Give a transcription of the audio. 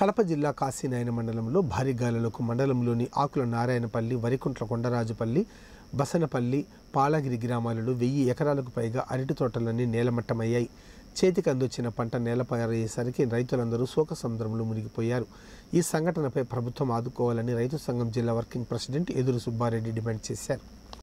కడప జిల్లా కాశీనాయన మండలంలో భారీ గాలులకు మండలంలోని ఆకుల నారాయణపల్లి వరికుంట్ల కొండరాజుపల్లి బసనపల్లి పాలగిరి గ్రామాలలో వెయ్యి ఎకరాలకు పైగా అరటి తోటలన్నీ నేలమట్టమయ్యాయి చేతికి అందొచ్చిన పంట నేలపారయ్యేసరికి రైతులందరూ శోక సముద్రంలో మునిగిపోయారు ఈ సంఘటనపై ప్రభుత్వం ఆదుకోవాలని రైతు సంఘం జిల్లా వర్కింగ్ ప్రెసిడెంట్ ఎదురు సుబ్బారెడ్డి డిమాండ్ చేశారు